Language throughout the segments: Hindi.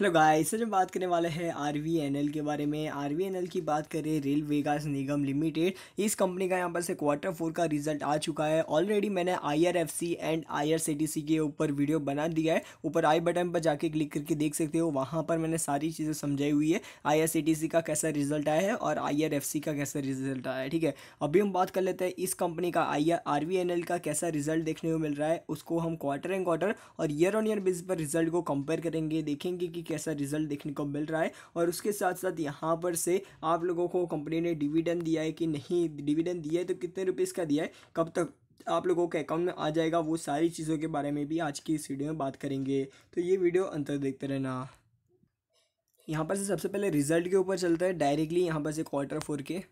हेलो गाइस हम बात करने वाले हैं आर वी एन एल के बारे में आर वी एन एल की बात करें रेल विकास निगम लिमिटेड इस कंपनी का यहाँ पर से क्वार्टर फोर का रिजल्ट आ चुका है ऑलरेडी मैंने I R F C and I R C T C के ऊपर वीडियो बना दिया है ऊपर आई बटन पर जाके क्लिक करके देख सकते हो वहाँ पर मैंने सारी चीज़ें समझाई हुई है आई आर सी टी सी का कैसा रिजल्ट आया है और आई आर एफ सी का कैसा रिजल्ट आया है ठीक है अभी हम बात कर लेते हैं इस कंपनी का I R V N L का कैसा रिजल्ट देखने को मिल रहा है उसको हम क्वार्टर एंड क्वार्टर और ईयर ऑन ईयर बेसिस पर रिजल्ट को कंपेयर करेंगे देखेंगे कि कैसा रिजल्ट देखने को मिल रहा है और उसके साथ साथ यहाँ पर से आप लोगों को कंपनी ने डिविडेंड दिया है कि नहीं डिविडेंड दिया है तो कितने रुपीज़ का दिया है कब तक आप लोगों के अकाउंट में आ जाएगा वो सारी चीज़ों के बारे में भी आज की इस वीडियो में बात करेंगे तो ये वीडियो अंतर देखते रहना यहाँ पर से सबसे पहले रिजल्ट के ऊपर चलता है डायरेक्टली यहाँ पर से क्वार्टर फोर के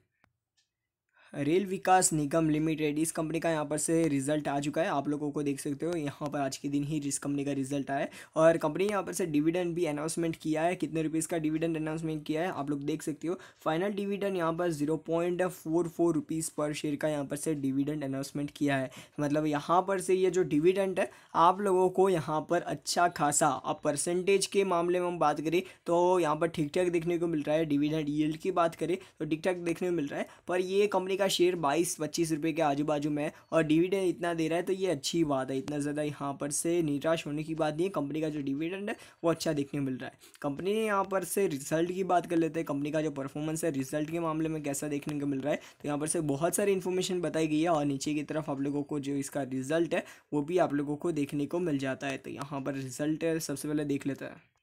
रेल विकास निगम लिमिटेड इस कंपनी का यहाँ पर से रिजल्ट आ चुका है आप लोगों को देख सकते हो यहाँ पर आज के दिन ही जिस कंपनी का रिजल्ट आया और कंपनी यहाँ पर से डिविडेंड भी अनाउंसमेंट किया है कितने रुपीज़ का डिविडेंड अनाउंसमेंट किया है आप लोग देख सकते हो फाइनल डिविडेंड यहाँ पर zero point four four rupees per share का यहाँ पर से डिविडेंड अनाउंसमेंट किया है मतलब यहाँ पर से ये जो डिविडेंड है आप लोगों को यहाँ पर अच्छा खासा अब परसेंटेज के मामले में हम बात करें तो यहाँ पर ठीक ठाक देखने को मिल रहा है डिविडेंड ईल्ड की बात करें तो ठीक ठाक देखने को मिल रहा है पर ये कंपनी कंपनी का शेयर बाईस पच्चीस रुपये के आजू बाजू में और डिविडेंड इतना दे रहा है तो ये अच्छी बात है इतना ज़्यादा यहाँ पर से निराश होने की बात नहीं है कंपनी का जो डिविडेंड है वो अच्छा देखने मिल रहा है कंपनी ने यहाँ पर से रिजल्ट की बात कर लेते हैं कंपनी का जो परफॉर्मेंस है रिजल्ट के मामले में कैसा देखने को मिल रहा है तो यहाँ पर से बहुत सारी इन्फॉर्मेशन बताई गई है और नीचे की तरफ आप लोगों को जो इसका रिजल्ट है वो भी आप लोगों को देखने को मिल जाता है तो यहाँ पर रिजल्ट सबसे पहले देख लेता है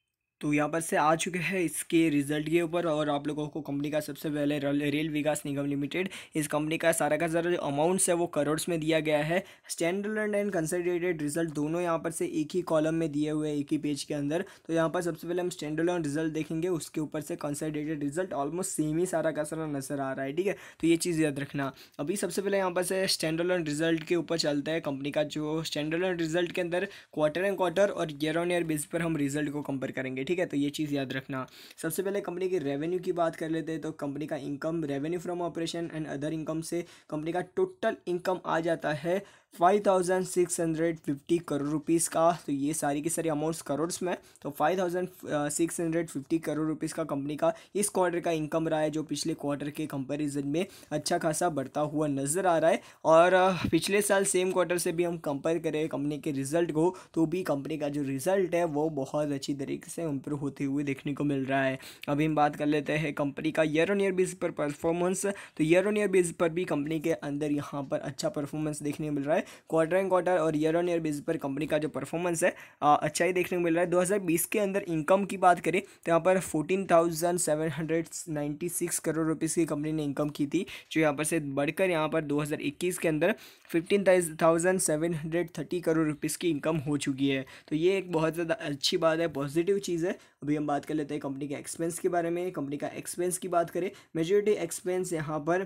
तो यहाँ पर से आ चुके हैं इसके रिजल्ट के ऊपर और आप लोगों को कंपनी का सबसे पहले रेल विकास निगम लिमिटेड इस कंपनी का सारा का सारा जो अमाउंट्स है वो करोड़्स में दिया गया है स्टैंडर्ड एंड कंसल्टेटेड रिजल्ट दोनों यहाँ पर से एक ही कॉलम में दिए हुए एक ही पेज के अंदर तो यहाँ पर सबसे पहले हम स्टैंडर्ड रिजल्ट देखेंगे उसके ऊपर से कंसल्टेटेड रिजल्ट ऑलमोस्ट सेम ही सारा का सारा नजर आ रहा है ठीक है तो ये चीज़ याद रखना अभी सबसे पहले यहाँ पर से स्टैंडर्ड रिजल्ट के ऊपर चलता है कंपनी का जो स्टैंडर्ड रिजल्ट के अंदर क्वार्टर एंड क्वार्टर और ईयर ऑन ईयर बेस पर हम रिजल्ट को कंपेयर करेंगे ठीक ठीक है तो ये चीज़ याद रखना सबसे पहले कंपनी की रेवेन्यू की बात कर लेते हैं तो कंपनी का income revenue from operation and other income से कंपनी का टोटल इनकम आ जाता है five thousand six hundred fifty crore rupees का तो ये सारी की सारी अमाउंट्स करोड़ में तो five thousand six hundred fifty crore rupees का कंपनी का इस क्वार्टर का इनकम रहा है जो पिछले क्वार्टर के कंपैरिजन में अच्छा खासा बढ़ता हुआ नज़र आ रहा है और पिछले साल सेम क्वार्टर से भी हम कंपेयर करें कंपनी के रिजल्ट को तो भी कंपनी का जो रिजल्ट है वो बहुत अच्छी तरीके से इम्प्रूव होते हुए देखने को मिल रहा है अभी हम बात कर लेते हैं कंपनी का ईयर ऑन ईयर बेस पर परफॉर्मेंस तो ईयर ऑन ईयर बेस पर भी कंपनी के अंदर यहाँ पर अच्छा परफॉर्मेंस देखने को मिल रहा है है क्वार्टर एंड क्वार्टर और ईयर ऑन ईयर बेसिस पर कंपनी का जो परफॉर्मेंस है आ, अच्छा ही देखने को मिल रहा है 2020 के अंदर इनकम की बात करें तो यहाँ पर 14,796 करोड़ रुपीज़ की कंपनी ने इनकम की थी जो यहाँ पर से बढ़कर यहाँ पर 2021 के अंदर 15,730 करोड़ रुपीज़ की इनकम हो चुकी है तो ये एक बहुत ज़्यादा अच्छी बात है पॉजिटिव चीज़ है अभी हम बात कर लेते हैं कंपनी के एक्सपेंस के बारे में कंपनी का एक्सपेंस की बात करें मेजोरिटी एक्सपेंस यहाँ पर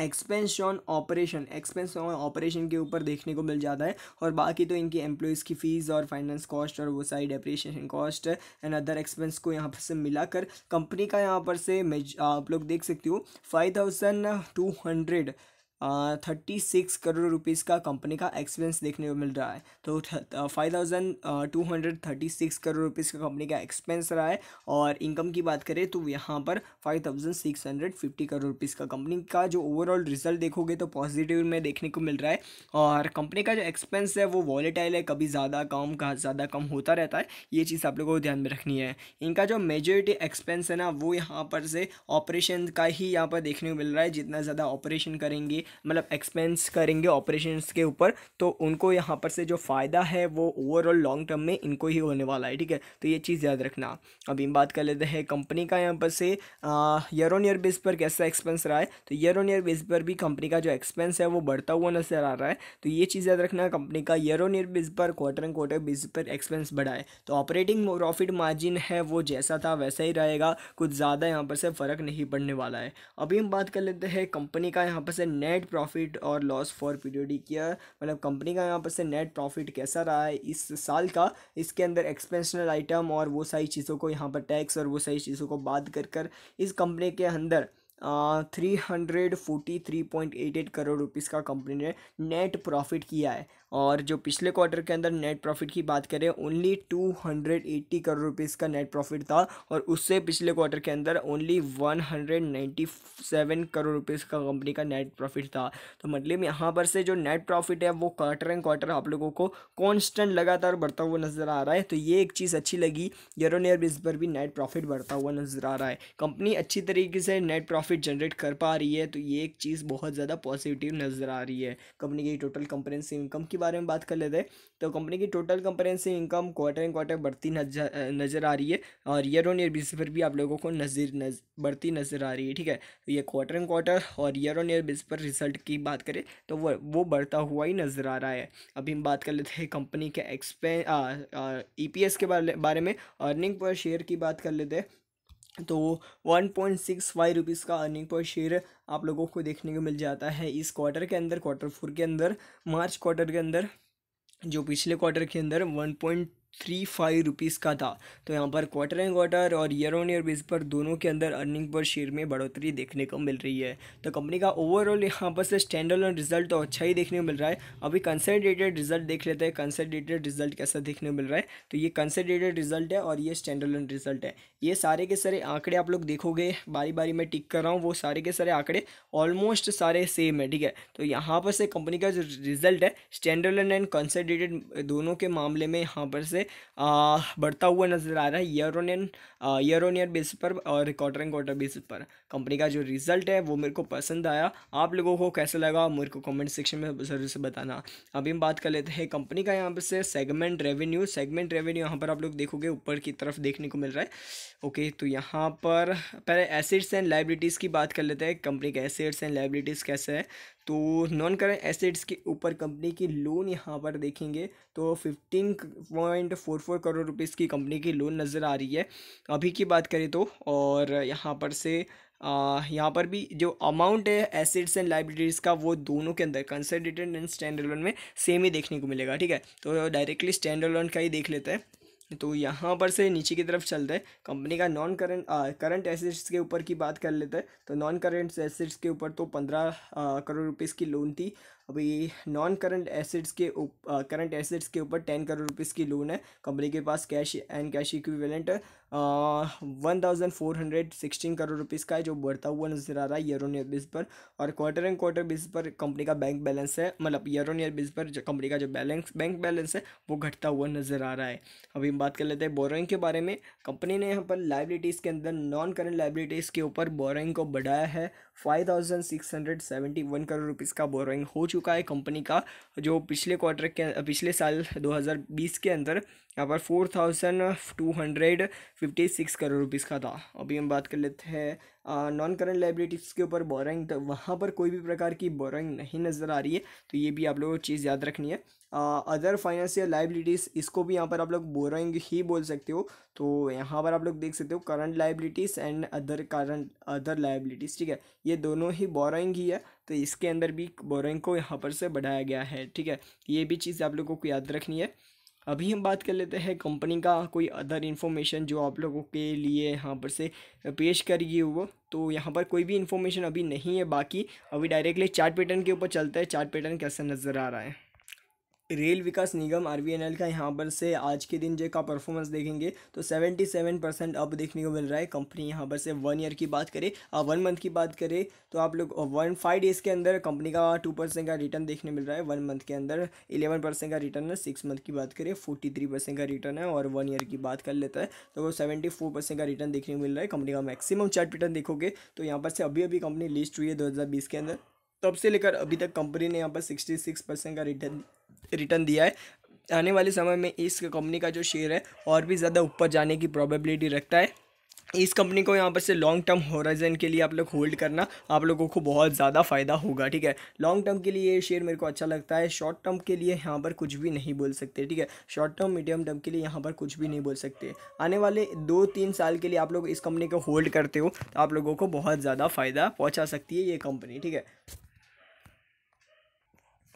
expansion operation expense on operation के ऊपर देखने को मिल जाता है और बाकी तो इनकी एम्प्लॉयज़ की फ़ीस और फाइनेंस कॉस्ट और वो सारी depreciation cost and other expense को यहाँ पर से मिलाकर कंपनी का यहाँ पर से आप लोग देख सकते हो five thousand two hundred thirty six crore rupees का कंपनी का एक्सपेंस देखने को मिल रहा है तो five thousand two hundred thirty six crore rupees का कंपनी का एक्सपेंस रहा है और इनकम की बात करें तो यहाँ पर five thousand six hundred fifty crore rupees का कंपनी का जो ओवरऑल रिजल्ट देखोगे तो पॉजिटिव में देखने को मिल रहा है और कंपनी का जो एक्सपेंस है वो वॉलेटाइल है कभी ज़्यादा कम ज़्यादा कम होता रहता है ये चीज़ आप लोगों को ध्यान में रखनी है इनका जो मेजोरिटी एक्सपेंस है ना वो यहाँ पर से ऑपरेशन का ही यहाँ पर देखने को मिल रहा है जितना ज़्यादा ऑपरेशन करेंगे मतलब एक्सपेंस करेंगे ऑपरेशंस के ऊपर तो उनको यहाँ पर से जो फ़ायदा है वो ओवरऑल लॉन्ग टर्म में इनको ही होने वाला है ठीक है तो ये चीज़ याद रखना अभी हम बात कर लेते हैं कंपनी का यहाँ पर से ईयर ऑन ईयर बेस पर कैसा एक्सपेंस रहा है तो ईयर ऑन ईयर बेस पर भी कंपनी का जो एक्सपेंस है वो बढ़ता हुआ नजर आ रहा है तो ये चीज़ याद रखना कंपनी का ईयर ऑन ईयर बेस पर क्वार्टर एंड क्वार्टर बेस पर एक्सपेंस बढ़ा है तो ऑपरेटिंग प्रॉफिट मार्जिन है वो जैसा था वैसा ही रहेगा कुछ ज़्यादा यहाँ पर से फ़र्क नहीं पड़ने वाला है अभी हम बात कर लेते हैं कंपनी का यहाँ पर से नेट नेट प्रॉफिट और लॉस फॉर पीरियोडिक ईयर मतलब कंपनी का यहाँ पर से नेट प्रॉफिट कैसा रहा है इस साल का इसके अंदर एक्सपेंशनल आइटम और वो सारी चीज़ों को यहाँ पर टैक्स और वो सारी चीज़ों को बात कर कर इस कंपनी के अंदर three hundred forty three point eight eight crore rupees का कंपनी ने नेट प्रॉफिट किया है और जो पिछले क्वार्टर के अंदर नेट प्रॉफिट की बात करें only two hundred eighty crore rupees का नेट प्रॉफिट था और उससे पिछले क्वार्टर के अंदर only one hundred ninety seven crore rupees का कंपनी का नेट प्रॉफिट था तो मतलब यहाँ पर से जो नेट प्रॉफिट है वो क्वार्टर एंड क्वार्टर आप लोगों को कॉन्स्टेंट लगातार बढ़ता हुआ नज़र आ रहा है तो ये एक चीज़ अच्छी लगी ईयर ऑन ईयर बेस पर भी नेट प्रॉफिट बढ़ता हुआ नज़र आ रहा है कंपनी अच्छी तरीके से नेट प्रॉफिट प्रॉफिट जनरेट कर पा रही है तो ये एक चीज़ बहुत ज़्यादा पॉजिटिव नज़र आ रही है कंपनी की टोटल कंपरेंसिव इनकम के बारे में बात कर लेते हैं तो कंपनी की total comprehensive income quarter and quarter बढ़ती नजर आ रही है और ईयर ऑन ईयर बेसिस पर भी आप लोगों को नजर बढ़ती नज़र आ रही है ठीक है तो ये क्वार्टर एंड क्वार्टर और ईयर ऑन ईयर बेसिस पर रिजल्ट की बात करें तो वो वो बढ़ता हुआ ही नज़र आ रहा है अभी हम बात कर लेते हैं कंपनी के एक्सपें ई e के बारे में अर्निंग पर शेयर की बात कर लेते हैं तो one point six five rupees का अर्निंग पर शेयर आप लोगों को देखने को मिल जाता है इस क्वार्टर के अंदर क्वार्टर फोर के अंदर मार्च क्वार्टर के अंदर जो पिछले क्वार्टर के अंदर one point three five rupees का था तो यहाँ पर क्वार्टर एंड क्वार्टर और ईयर ऑन ईयर बेस पर दोनों के अंदर अर्निंग पर शेयर में बढ़ोतरी देखने को मिल रही है तो कंपनी का ओवरऑल यहाँ पर से स्टैंडर्ड रिजल्ट तो अच्छा ही देखने को मिल रहा है अभी कंसल्टेटेड रिजल्ट देख लेते हैं कंसल्टेटेड रिजल्ट कैसा देखने को मिल रहा है तो ये कंसल्टेटेड रिजल्ट है और ये स्टैंडर्ड रिजल्ट है ये सारे के सारे आंकड़े आप लोग देखोगे बारी बारी में टिक कर रहा हूँ वो सारे के सारे आंकड़े ऑलमोस्ट सारे सेम है ठीक है तो यहाँ पर से कंपनी का जो रिजल्ट है स्टैंडर्ड एंड कंसल्टेटेड दोनों के मामले में यहाँ पर से बढ़ता हुआ नज़र आ रहा है year on year on year basis पर और क्वार्टर एंड क्वार्टर बेसिस पर कंपनी का जो रिजल्ट है वो मेरे को पसंद आया आप लोगों को कैसा लगा मेरे को कमेंट सेक्शन में ज़रूर से बताना अभी हम बात कर लेते हैं कंपनी का यहाँ पर से सेगमेंट रेवेन्यू सेगमेंट रेवेन्यू यहाँ पर आप लोग देखोगे ऊपर की तरफ देखने को मिल रहा है ओके तो यहाँ पर पहले एसेट्स एंड लाइबिलिटीज़ की बात कर लेते हैं कंपनी के एसेट्स एंड लाइबिलिटीज़ कैसे है तो नॉन करेंट एसेट्स के ऊपर कंपनी की लोन यहाँ पर देखेंगे तो fifteen point four four crore rupees की कंपनी की लोन नज़र आ रही है अभी की बात करें तो और यहाँ पर से यहाँ पर भी जो अमाउंट है एसेट्स एंड लाइब्रेरीज़ का वो दोनों के अंदर कंसनट्रेटेड एंड स्टैंडर्ड लोन में सेम ही देखने को मिलेगा ठीक है तो डायरेक्टली स्टैंडर्ड लोन का ही देख लेते हैं तो यहाँ पर से नीचे की तरफ चलते हैं कंपनी का नॉन करंट करंट एसेट्स के ऊपर की बात कर लेते हैं तो नॉन करंट एसेट्स के ऊपर तो पंद्रह करोड़ रुपीज़ की लोन थी अभी नॉन करंट एसेट्स के करंट एसेट्स के ऊपर टेन करोड़ रुपीज़ की लोन है कंपनी के पास cash and cash equivalent one thousand four hundred sixteen crore rupees का है जो बढ़ता हुआ नजर आ रहा है ईयर ऑन ईयर बेस पर और क्वार्टर एंड क्वार्टर बेस पर कंपनी का बैंक बैलेंस है मतलब ईयर ऑन ईयर बेस पर जो कंपनी का जो बैलेंस बैंक बैलेंस है वो घटता हुआ नजर आ रहा है अभी हम बात कर लेते हैं बोरोइंग के बारे में कंपनी ने यहाँ पर लाइबिलिटीज़ के अंदर नॉन करंट लाइबिलिटीज़ के ऊपर बोरोइंग को बढ़ाया है five thousand six hundred seventy one crore rupees का बोरोइंग हो चुका चुका है कंपनी का जो पिछले क्वार्टर के पिछले साल 2020 के अंदर यहाँ पर four thousand two hundred fifty six crore rupees का था अभी हम बात कर लेते हैं नॉन करंट लाइबिलिटीज़ के ऊपर बोरिंग तो वहाँ पर कोई भी प्रकार की बोरिंग नहीं नज़र आ रही है तो ये भी आप लोगों को चीज़ याद रखनी है अदर फाइनेंशियल लाइबिलिटीज़ इसको भी यहाँ पर आप लोग बोरोइंग ही बोल सकते हो तो यहाँ पर आप लोग देख सकते हो current liabilities and other current other liabilities ठीक है ये दोनों ही बोरोइंग ही है तो इसके अंदर भी बोरोइंग को यहाँ पर से बढ़ाया गया है ठीक है ये भी चीज़ आप लोगों को याद रखनी है अभी हम बात कर लेते हैं कंपनी का कोई अदर इन्फॉर्मेशन जो आप लोगों के लिए यहाँ पर से पेश करिए वो तो यहाँ पर कोई भी इन्फॉर्मेशन अभी नहीं है बाकी अभी डायरेक्टली चार्ट पैटर्न के ऊपर चलता है चार्ट पैटर्न कैसे नज़र आ रहा है रेल विकास निगम आर का यहाँ पर से आज के दिन जो का परफॉर्मेंस देखेंगे तो 77 परसेंट अब देखने को मिल रहा है कंपनी यहाँ पर से वन ईयर की बात करें और वन मंथ की बात करें तो आप लोग वन फाइव डेज़ के अंदर कंपनी का टू परसेंट का रिटर्न देखने मिल रहा है वन मंथ के अंदर इलेवन परसेंट का रिटर्न है सिक्स मंथ की बात करें फोर्टी थ्री परसेंट का रिटर्न है और वन ईयर की बात कर लेता है तो वो सेवेंटी फोर परसेंट का रिटर्न देखने को मिल रहा है कंपनी का मैक्सिमम चार्ट रिटर्न देखोगे तो यहाँ पर से अभी अभी कंपनी लिस्ट हुई है दो के अंदर तब से लेकर अभी तक कंपनी ने यहाँ पर सिक्सटी सिक्स परसेंट का रिटर्न रिटर्न दिया है आने वाले समय में इस कंपनी का जो शेयर है और भी ज़्यादा ऊपर जाने की प्रॉबेबिलिटी रखता है इस कंपनी को यहाँ पर से लॉन्ग टर्म होराइजन के लिए आप लोग होल्ड करना आप लोगों को बहुत ज़्यादा फ़ायदा होगा ठीक है लॉन्ग टर्म के लिए ये शेयर मेरे को अच्छा लगता है शॉर्ट टर्म के लिए यहाँ पर कुछ भी नहीं बोल सकते ठीक है शॉर्ट टर्म मीडियम टर्म के लिए यहाँ पर कुछ भी नहीं बोल सकते आने वाले दो तीन साल के लिए आप लोग इस कंपनी को होल्ड करते हो तो आप लोगों को बहुत ज़्यादा फ़ायदा पहुँचा सकती है ये कंपनी ठीक है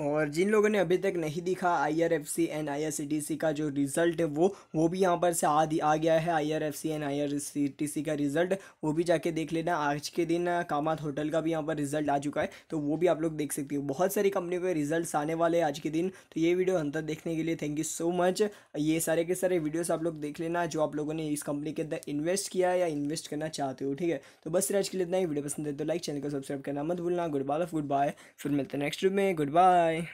और जिन लोगों ने अभी तक नहीं दिखा आईआरएफसी एंड आईआरसीटीसी का जो रिज़ल्ट है वो वो भी यहाँ पर से आ आ गया है आईआरएफसी एंड आईआरसीटीसी का रिज़ल्ट वो भी जाके देख लेना आज के दिन कामात होटल का भी यहाँ पर रिज़ल्ट आ चुका है तो वो भी आप लोग देख सकते हो बहुत सारी कंपनियों के रिज़ल्ट आने वाले हैं आज के दिन तो ये वीडियो अंतर देखने के लिए थैंक यू सो मच ये सारे के सारे वीडियोज़ आप लोग देख लेना जो आप लोगों ने इस कंपनी के अंदर इन्वेस्ट किया या इन्वेस्ट करना चाहते हो ठीक है तो बस आज के लिए इतना ही वीडियो पसंद है तो लाइक चैनल को सब्सक्राइब करना मत भूलना गुड बाय गुड बाय फिर मिलते हैं नेक्स्ट वीडियो में गुड बाय Bye.